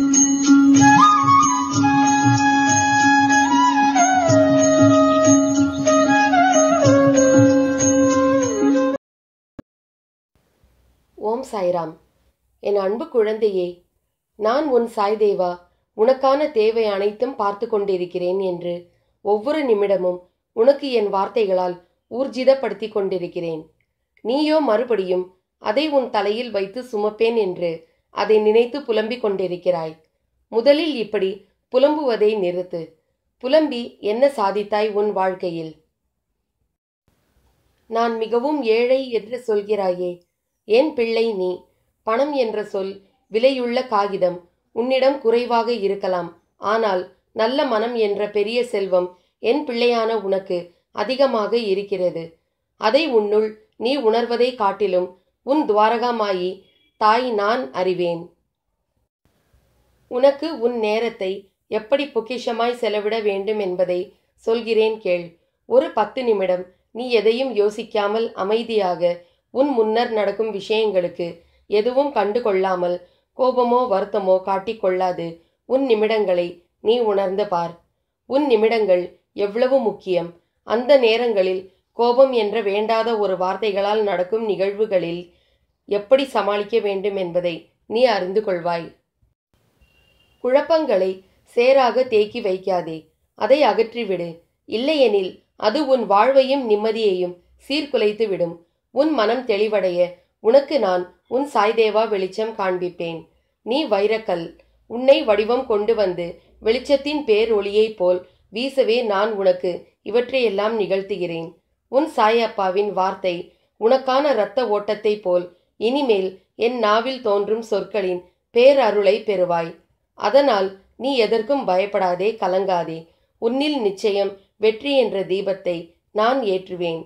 ஓம் சாய்ராம் என் அன்பு குழந்தையே நான் உன் சாய்தேவா உனக்கான தேவை அனைத்தும் பார்த்து கொண்டிருக்கிறேன் என்று ஒவ்வொரு நிமிடமும் உனக்கு என் வார்த்தைகளால் ஊர்ஜிதப்படுத்தி கொண்டிருக்கிறேன் நீயோ மறுபடியும் அதை உன் தலையில் வைத்து சுமப்பேன் என்று அதை நினைத்து புலம்பிக் கொண்டிருக்கிறாய் முதலில் இப்படி புலம்புவதை நிறுத்து புலம்பி என்ன சாதித்தாய் உன் வாழ்க்கையில் நான் மிகவும் ஏழை என்று சொல்கிறாயே என் பிள்ளை நீ பணம் என்ற சொல் விலையுள்ள காகிதம் உன்னிடம் குறைவாக இருக்கலாம் ஆனால் நல்ல மனம் என்ற பெரிய செல்வம் என் பிள்ளையான உனக்கு அதிகமாக இருக்கிறது அதை உன்னுள் நீ உணர்வதை காட்டிலும் உன் துவாரகாமாயி தாய் நான் அறிவேன் உனக்கு உன் நேரத்தை எப்படி பொக்கிஷமாய் செலவிட வேண்டும் என்பதை சொல்கிறேன் கேள் ஒரு பத்து நிமிடம் நீ எதையும் யோசிக்காமல் அமைதியாக உன் முன்னர் நடக்கும் விஷயங்களுக்கு எதுவும் கண்டு கொள்ளாமல் கோபமோ வருத்தமோ காட்டிக்கொள்ளாது உன் நிமிடங்களை நீ உணர்ந்து பார் உன் நிமிடங்கள் எவ்வளவு முக்கியம் அந்த நேரங்களில் கோபம் என்ற வேண்டாத ஒரு வார்த்தைகளால் நடக்கும் நிகழ்வுகளில் எப்படி சமாளிக்க வேண்டும் என்பதை நீ அறிந்து கொள்வாய் குழப்பங்களை சேராக தேக்கி வைக்காதே அதை அகற்றிவிடு இல்லையெனில் அது உன் வாழ்வையும் நிம்மதியையும் சீர்குலைத்து விடும் உன் மனம் தெளிவடைய உனக்கு நான் உன் சாய்தேவா வெளிச்சம் காண்பிப்பேன் நீ வைரக்கல் உன்னை வடிவம் கொண்டு வந்து வெளிச்சத்தின் பேர் ஒளியைப் போல் வீசவே நான் உனக்கு இவற்றையெல்லாம் நிகழ்த்துகிறேன் உன் சாயப்பாவின் வார்த்தை உனக்கான இரத்த ஓட்டத்தைப் போல் இனிமேல் என் நாவில் தோன்றும் சொற்களின் பேரருளை பெறுவாய் அதனால் நீ எதற்கும் பயப்படாதே கலங்காதே உன்னில் நிச்சயம் வெற்றி என்ற தீபத்தை நான் ஏற்றுவேன்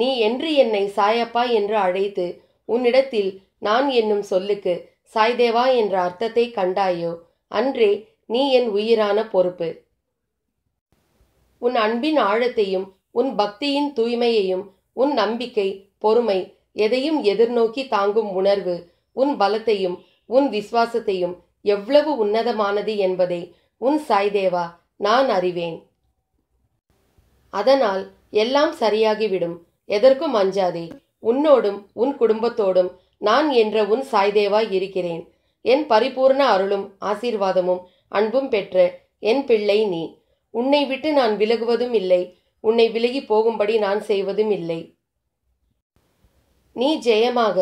நீ என்று என்னை சாயப்பா என்று அழைத்து உன்னிடத்தில் நான் என்னும் சொல்லுக்கு சாய்தேவா என்ற அர்த்தத்தை கண்டாயோ அன்றே நீ என் உயிரான பொறுப்பு உன் அன்பின் ஆழத்தையும் உன் பக்தியின் தூய்மையையும் உன் நம்பிக்கை பொறுமை எதையும் எதிர்நோக்கி தாங்கும் உணர்வு உன் பலத்தையும் உன் விசுவாசத்தையும் எவ்வளவு உன்னதமானது என்பதை உன் சாய்தேவா நான் அறிவேன் அதனால் எல்லாம் சரியாகிவிடும் எதற்கும் அஞ்சாதே உன்னோடும் உன் குடும்பத்தோடும் நான் என்ற உன் சாய்தேவா இருக்கிறேன் என் பரிபூர்ண அருளும் ஆசீர்வாதமும் அன்பும் பெற்ற என் பிள்ளை நீ உன்னை விட்டு நான் விலகுவதும் இல்லை உன்னை விலகி போகும்படி நான் செய்வதும் இல்லை நீ ஜெயமாக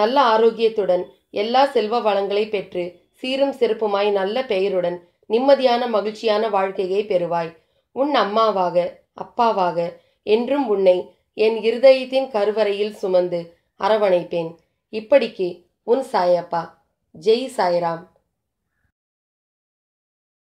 நல்ல ஆரோக்கியத்துடன் எல்லா செல்வ வளங்களை பெற்று சீரும் சிறப்புமாய் நல்ல பெயருடன் நிம்மதியான மகிழ்ச்சியான வாழ்க்கையை பெறுவாய் உன் அம்மாவாக அப்பாவாக என்றும் உன்னை என் இருதயத்தின் கருவறையில் சுமந்து அரவணைப்பேன் இப்படிக்கு உன் சாயப்பா ஜெய் சாய்ராம்